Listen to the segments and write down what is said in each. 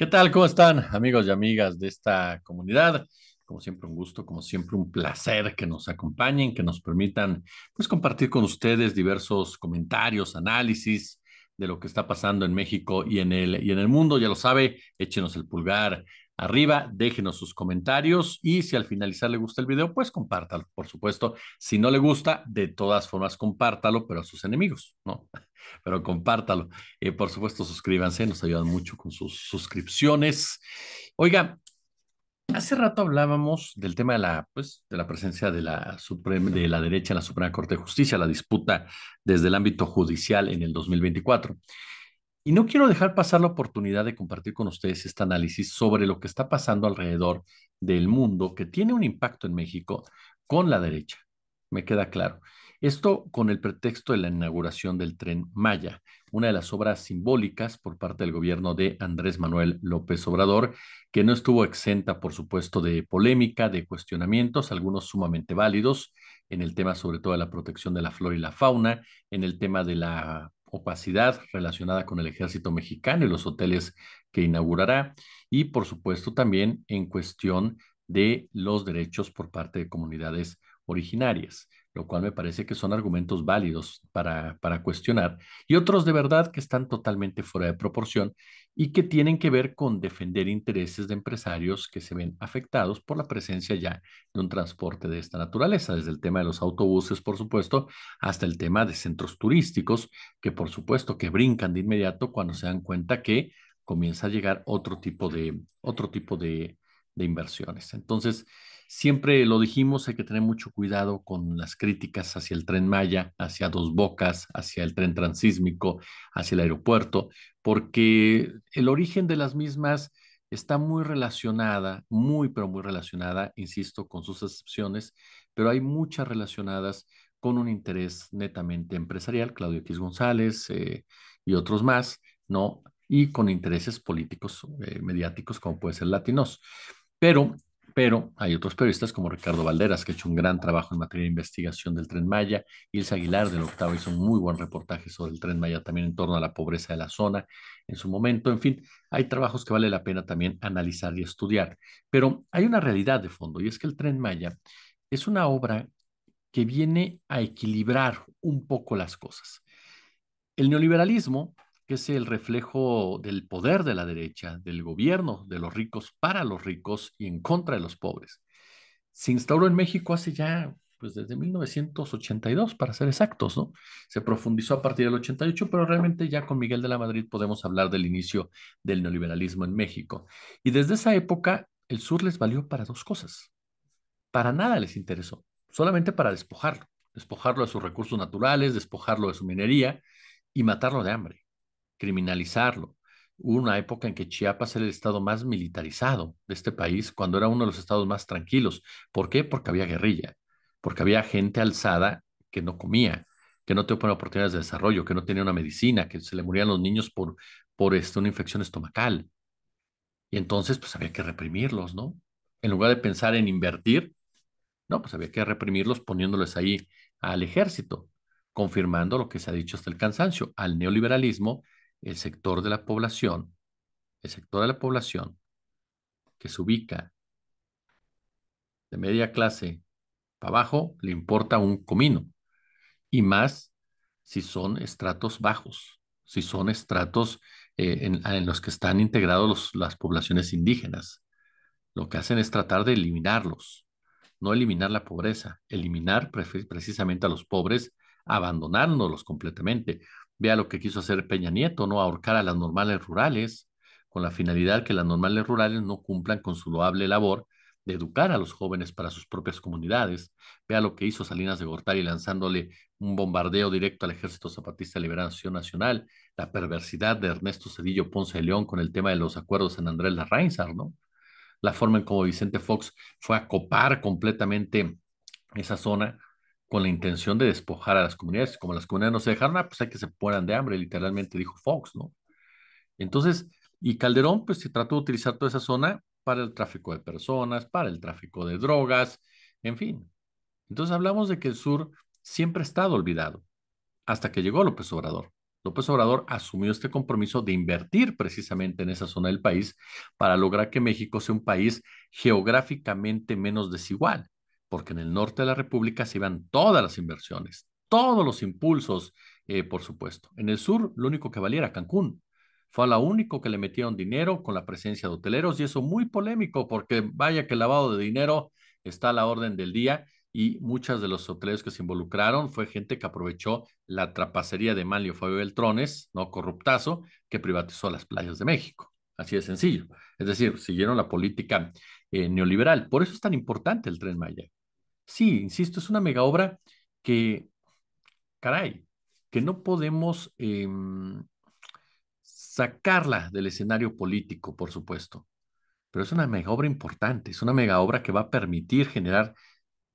¿Qué tal? ¿Cómo están amigos y amigas de esta comunidad? Como siempre un gusto, como siempre un placer que nos acompañen, que nos permitan pues compartir con ustedes diversos comentarios, análisis de lo que está pasando en México y en el, y en el mundo. Ya lo sabe, échenos el pulgar arriba, déjenos sus comentarios y si al finalizar le gusta el video, pues compártalo, por supuesto. Si no le gusta, de todas formas compártalo, pero a sus enemigos, ¿no? Pero compártalo. Eh, por supuesto, suscríbanse, nos ayudan mucho con sus suscripciones. Oiga, hace rato hablábamos del tema de la, pues, de la presencia de la, de la derecha en la Suprema Corte de Justicia, la disputa desde el ámbito judicial en el 2024. Y no quiero dejar pasar la oportunidad de compartir con ustedes este análisis sobre lo que está pasando alrededor del mundo que tiene un impacto en México con la derecha. Me queda claro. Esto con el pretexto de la inauguración del tren Maya, una de las obras simbólicas por parte del gobierno de Andrés Manuel López Obrador, que no estuvo exenta, por supuesto, de polémica, de cuestionamientos, algunos sumamente válidos, en el tema sobre todo de la protección de la flora y la fauna, en el tema de la opacidad relacionada con el ejército mexicano y los hoteles que inaugurará y por supuesto también en cuestión de los derechos por parte de comunidades originarias lo cual me parece que son argumentos válidos para, para cuestionar, y otros de verdad que están totalmente fuera de proporción y que tienen que ver con defender intereses de empresarios que se ven afectados por la presencia ya de un transporte de esta naturaleza, desde el tema de los autobuses, por supuesto, hasta el tema de centros turísticos, que por supuesto que brincan de inmediato cuando se dan cuenta que comienza a llegar otro tipo de, otro tipo de, de inversiones. Entonces, Siempre lo dijimos, hay que tener mucho cuidado con las críticas hacia el tren Maya, hacia Dos Bocas, hacia el tren transísmico, hacia el aeropuerto, porque el origen de las mismas está muy relacionada, muy, pero muy relacionada, insisto, con sus excepciones, pero hay muchas relacionadas con un interés netamente empresarial, Claudio X González eh, y otros más, ¿no? Y con intereses políticos, eh, mediáticos, como puede ser Latinos. Pero pero hay otros periodistas como Ricardo Valderas, que ha hecho un gran trabajo en materia de investigación del Tren Maya, Y El Aguilar del Octavo hizo un muy buen reportaje sobre el Tren Maya también en torno a la pobreza de la zona en su momento. En fin, hay trabajos que vale la pena también analizar y estudiar. Pero hay una realidad de fondo y es que el Tren Maya es una obra que viene a equilibrar un poco las cosas. El neoliberalismo que es el reflejo del poder de la derecha, del gobierno de los ricos para los ricos y en contra de los pobres. Se instauró en México hace ya, pues desde 1982, para ser exactos, ¿no? Se profundizó a partir del 88, pero realmente ya con Miguel de la Madrid podemos hablar del inicio del neoliberalismo en México. Y desde esa época, el sur les valió para dos cosas. Para nada les interesó, solamente para despojarlo, despojarlo de sus recursos naturales, despojarlo de su minería y matarlo de hambre criminalizarlo. Hubo una época en que Chiapas era el estado más militarizado de este país, cuando era uno de los estados más tranquilos. ¿Por qué? Porque había guerrilla, porque había gente alzada que no comía, que no tenía oportunidades de desarrollo, que no tenía una medicina, que se le morían los niños por, por este, una infección estomacal. Y entonces, pues había que reprimirlos, ¿no? En lugar de pensar en invertir, no, pues había que reprimirlos poniéndoles ahí al ejército, confirmando lo que se ha dicho hasta el cansancio, al neoliberalismo el sector de la población, el sector de la población que se ubica de media clase para abajo, le importa un comino. Y más si son estratos bajos, si son estratos eh, en, los que están integrados las poblaciones indígenas. Lo que hacen es tratar de eliminarlos, no eliminar la pobreza, eliminar precisamente a los pobres, abandonándolos completamente. Vea lo que quiso hacer Peña Nieto, ¿no? Ahorcar a las normales rurales, con la finalidad que las normales rurales no cumplan con su loable labor de educar a los jóvenes para sus propias comunidades. Vea lo que hizo Salinas de Gortari lanzándole un bombardeo directo al Ejército Zapatista de Liberación Nacional, la perversidad de Ernesto Cedillo Ponce de León con el tema de los acuerdos en Andrés reinsar ¿no? La forma en cómo Vicente Fox fue a copar completamente esa zona con la intención de despojar a las comunidades. Como las comunidades no se dejaron, ah, pues hay que se mueran de hambre, literalmente dijo Fox, ¿no? Entonces, y Calderón, pues se trató de utilizar toda esa zona para el tráfico de personas, para el tráfico de drogas, en fin. Entonces hablamos de que el sur siempre ha estado olvidado, hasta que llegó López Obrador. López Obrador asumió este compromiso de invertir precisamente en esa zona del país para lograr que México sea un país geográficamente menos desigual porque en el norte de la República se iban todas las inversiones, todos los impulsos, eh, por supuesto. En el sur, lo único que valía era Cancún. Fue a la único que le metieron dinero con la presencia de hoteleros y eso muy polémico porque vaya que el lavado de dinero está a la orden del día y muchas de los hoteleros que se involucraron fue gente que aprovechó la trapacería de Manlio Fabio Beltrones, no corruptazo, que privatizó las playas de México. Así de sencillo. Es decir, siguieron la política eh, neoliberal. Por eso es tan importante el Tren Maya. Sí, insisto, es una mega obra que, caray, que no podemos em, sacarla del escenario político, por supuesto, pero es una mega obra importante, es una mega obra que va a permitir generar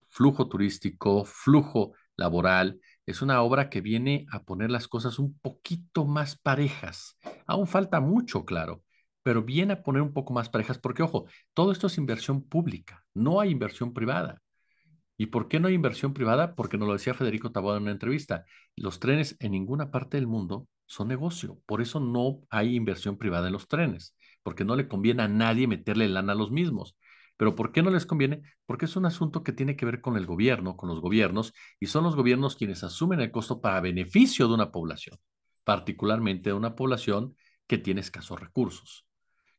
flujo turístico, flujo laboral, es una obra que viene a poner las cosas un poquito más parejas. Aún falta mucho, claro, pero viene a poner un poco más parejas, porque ojo, todo esto es inversión pública, no hay inversión privada. ¿Y por qué no hay inversión privada? Porque nos lo decía Federico Taboada en una entrevista, los trenes en ninguna parte del mundo son negocio, por eso no hay inversión privada en los trenes, porque no le conviene a nadie meterle lana a los mismos. Pero ¿por qué no les conviene? Porque es un asunto que tiene que ver con el gobierno, con los gobiernos, y son los gobiernos quienes asumen el costo para beneficio de una población, particularmente de una población que tiene escasos recursos.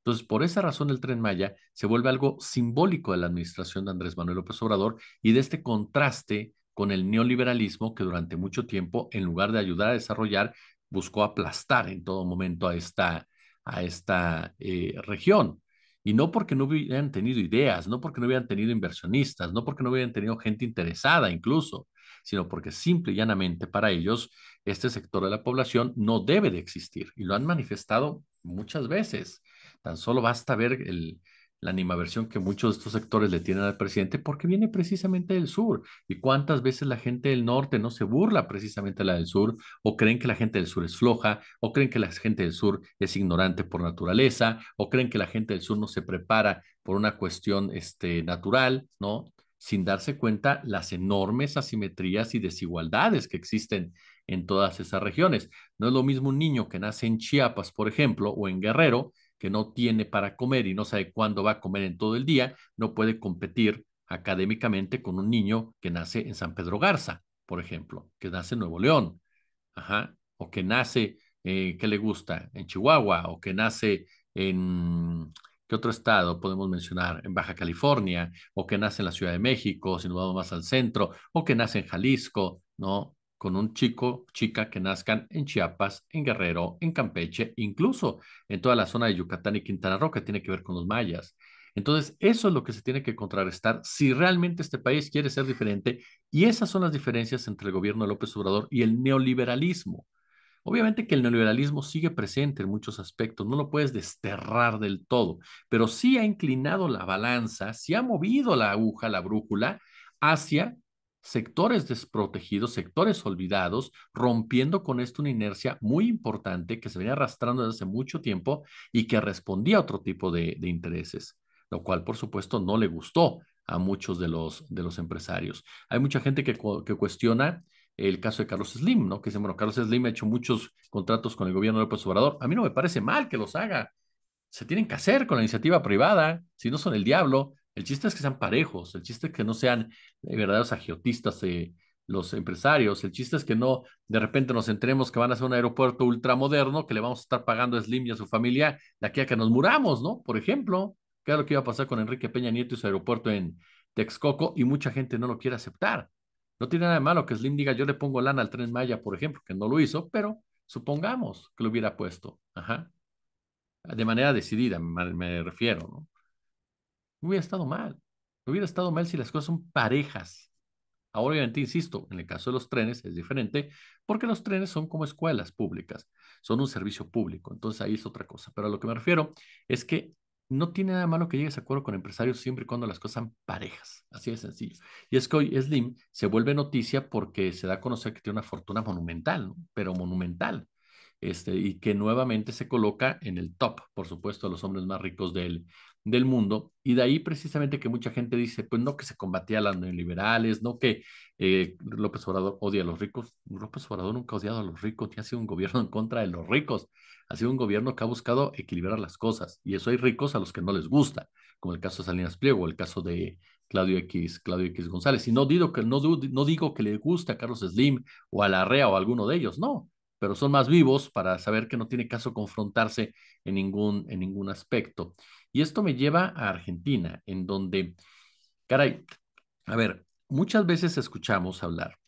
Entonces, por esa razón, el tren Maya se vuelve algo simbólico de la administración de Andrés Manuel López Obrador y de este contraste con el neoliberalismo que durante mucho tiempo, en lugar de ayudar a desarrollar, buscó aplastar en todo momento a esta, a esta eh, región. Y no porque no hubieran tenido ideas, no porque no hubieran tenido inversionistas, no porque no hubieran tenido gente interesada incluso, sino porque simple y llanamente para ellos este sector de la población no debe de existir. Y lo han manifestado muchas veces. Tan solo basta ver la animaversión que muchos de estos sectores le tienen al presidente porque viene precisamente del sur. ¿Y cuántas veces la gente del norte no se burla precisamente de la del sur o creen que la gente del sur es floja o creen que la gente del sur es ignorante por naturaleza o creen que la gente del sur no se prepara por una cuestión este, natural, ¿no? Sin darse cuenta las enormes asimetrías y desigualdades que existen en todas esas regiones. No es lo mismo un niño que nace en Chiapas, por ejemplo, o en Guerrero, que no tiene para comer y no sabe cuándo va a comer en todo el día, no puede competir académicamente con un niño que nace en San Pedro Garza, por ejemplo, que nace en Nuevo León, ajá, o que nace, eh, ¿qué le gusta? En Chihuahua, o que nace en, ¿qué otro estado podemos mencionar? En Baja California, o que nace en la Ciudad de México, si nos vamos más al centro, o que nace en Jalisco, ¿no? con un chico, chica que nazcan en Chiapas, en Guerrero, en Campeche, incluso en toda la zona de Yucatán y Quintana Roo, que tiene que ver con los mayas. Entonces, eso es lo que se tiene que contrarrestar si realmente este país quiere ser diferente. Y esas son las diferencias entre el gobierno de López Obrador y el neoliberalismo. Obviamente que el neoliberalismo sigue presente en muchos aspectos, no lo puedes desterrar del todo, pero sí ha inclinado la balanza, sí ha movido la aguja, la brújula, hacia sectores desprotegidos, sectores olvidados, rompiendo con esto una inercia muy importante que se venía arrastrando desde hace mucho tiempo y que respondía a otro tipo de, intereses, lo cual por supuesto no le gustó a muchos de los, de los empresarios. Hay mucha gente que, cuestiona el caso de Carlos Slim, ¿no? Que dice, bueno, Carlos Slim ha hecho muchos contratos con el gobierno de López Obrador. A mí no me parece mal que los haga. Se tienen que hacer con la iniciativa privada, si no son el diablo, el chiste es que sean parejos, el chiste es que no sean eh, verdaderos agiotistas eh, los empresarios, el chiste es que no de repente nos entremos que van a hacer un aeropuerto ultramoderno que le vamos a estar pagando a Slim y a su familia de aquí a que nos muramos, ¿no? Por ejemplo, ¿qué es lo que iba a pasar con Enrique Peña Nieto y su aeropuerto en Texcoco? Y mucha gente no lo quiere aceptar. No tiene nada de malo que Slim diga yo le pongo lana al tren Maya, por ejemplo, que no lo hizo, pero supongamos que lo hubiera puesto. Ajá. De manera decidida, me refiero, ¿no? hubiera estado mal. Hubiera estado mal si las cosas son parejas. Ahora, obviamente, insisto, en el caso de los trenes es diferente porque los trenes son como escuelas públicas, son un servicio público, entonces ahí es otra cosa. Pero a lo que me refiero es que no tiene nada malo que llegues a acuerdo con empresarios siempre y cuando las cosas son parejas, así de sencillo. Y es que hoy Slim se vuelve noticia porque se da a conocer que tiene una fortuna monumental, pero monumental. Este, y que nuevamente se coloca en el top, por supuesto, de los hombres más ricos del, mundo. Y de ahí precisamente que mucha gente dice, pues no que se combatía a los neoliberales, no que eh, López Obrador odia a los ricos. López Obrador nunca ha odiado a los ricos, ha sido un gobierno en contra de los ricos. Ha sido un gobierno que ha buscado equilibrar las cosas. Y eso hay ricos a los que no les gusta, como el caso de Salinas Pliego, el caso de Claudio X, Claudio X González. Y no digo que, no, digo que le gusta a Carlos Slim o a Larrea o a alguno de ellos, no pero son más vivos para saber que no tiene caso confrontarse en ningún, en ningún aspecto. Y esto me lleva a Argentina, en donde, caray, a ver, muchas veces escuchamos hablar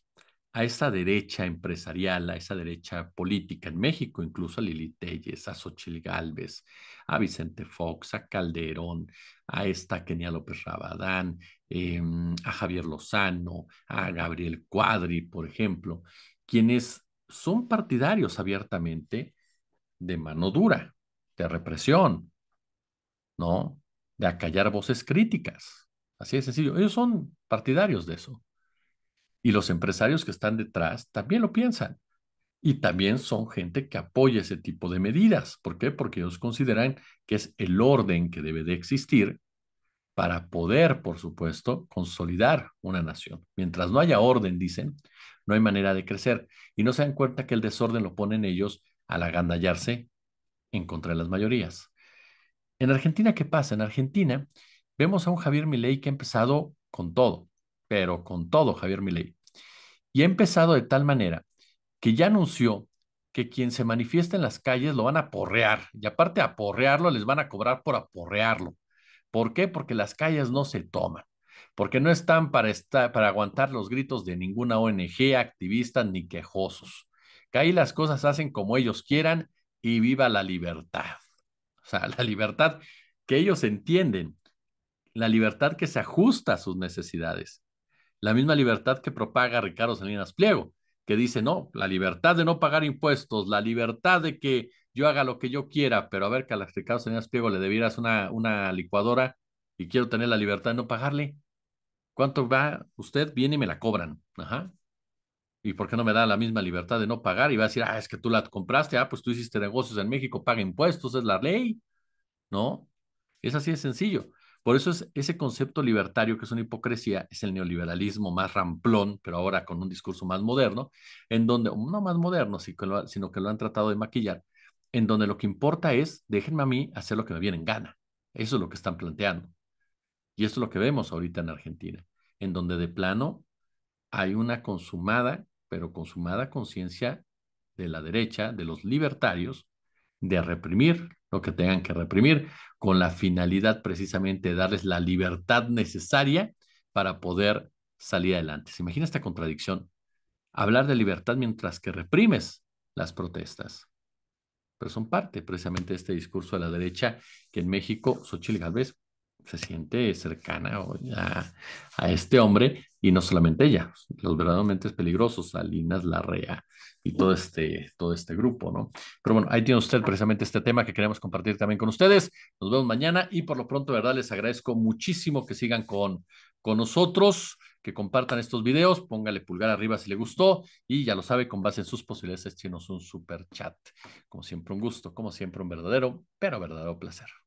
a esa derecha empresarial, a esa derecha política en México, incluso a Lili Telles, a Xochil Gálvez, a Vicente Fox, a Calderón, a esta Kenia López Rabadán, em, a Javier Lozano, a Gabriel Cuadri, por ejemplo, quienes son partidarios abiertamente de mano dura, de represión, ¿no? De acallar voces críticas. Así de sencillo. Ellos son partidarios de eso. Y los empresarios que están detrás también lo piensan. Y también son gente que apoya ese tipo de medidas. ¿Por qué? Porque ellos consideran que es el orden que debe de existir para poder, por supuesto, consolidar una nación. Mientras no haya orden, dicen, no hay manera de crecer y no se dan cuenta que el desorden lo ponen ellos al agandallarse en contra de las mayorías. En Argentina, ¿qué pasa? En Argentina vemos a un Javier Milei que ha empezado con todo, pero con todo Javier Milei. Y ha empezado de tal manera que ya anunció que quien se manifiesta en las calles lo van a porrear y aparte a aporrearlo les van a cobrar por aporrearlo. ¿Por qué? Porque las calles no se toman porque no están para, estar, para aguantar los gritos de ninguna ONG, activistas ni quejosos. Que ahí las cosas hacen como ellos quieran y viva la libertad. O sea, la libertad que ellos entienden, la libertad que se ajusta a sus necesidades, la misma libertad que propaga Ricardo Salinas Pliego, que dice, no, la libertad de no pagar impuestos, la libertad de que yo haga lo que yo quiera, pero a ver que a Ricardo Salinas Pliego le debieras una, una licuadora y quiero tener la libertad de no pagarle, ¿Cuánto va usted? Viene y me la cobran. Ajá. ¿Y por qué no me da la misma libertad de no pagar? Y va a decir, ah, es que tú la compraste, ah, pues tú hiciste negocios en México, paga impuestos, es la ley. ¿No? Es así de sencillo. Por eso es ese concepto libertario que es una hipocresía, es el neoliberalismo más ramplón, pero ahora con un discurso más moderno, en donde, no más moderno, sino que lo han tratado de maquillar, en donde lo que importa es, déjenme a mí hacer lo que me viene en gana. Eso es lo que están planteando. Y esto es lo que vemos ahorita en Argentina, en donde de plano hay una consumada, pero consumada conciencia de la derecha, de los libertarios, de reprimir lo que tengan que reprimir, con la finalidad precisamente de darles la libertad necesaria para poder salir adelante. ¿Se imagina esta contradicción? Hablar de libertad mientras que reprimes las protestas. Pero son parte precisamente de este discurso de la derecha que en México, Xochitl Galvez se siente cercana a, a, este hombre y no solamente ella, los verdaderamente peligrosos, Salinas, Larrea y todo este, todo este grupo, ¿no? Pero bueno, ahí tiene usted precisamente este tema que queremos compartir también con ustedes. Nos vemos mañana y por lo pronto, ¿verdad? Les agradezco muchísimo que sigan con, con nosotros, que compartan estos videos, póngale pulgar arriba si le gustó y ya lo sabe, con base en sus posibilidades, échenos un super chat. Como siempre, un gusto, como siempre, un verdadero, pero verdadero placer.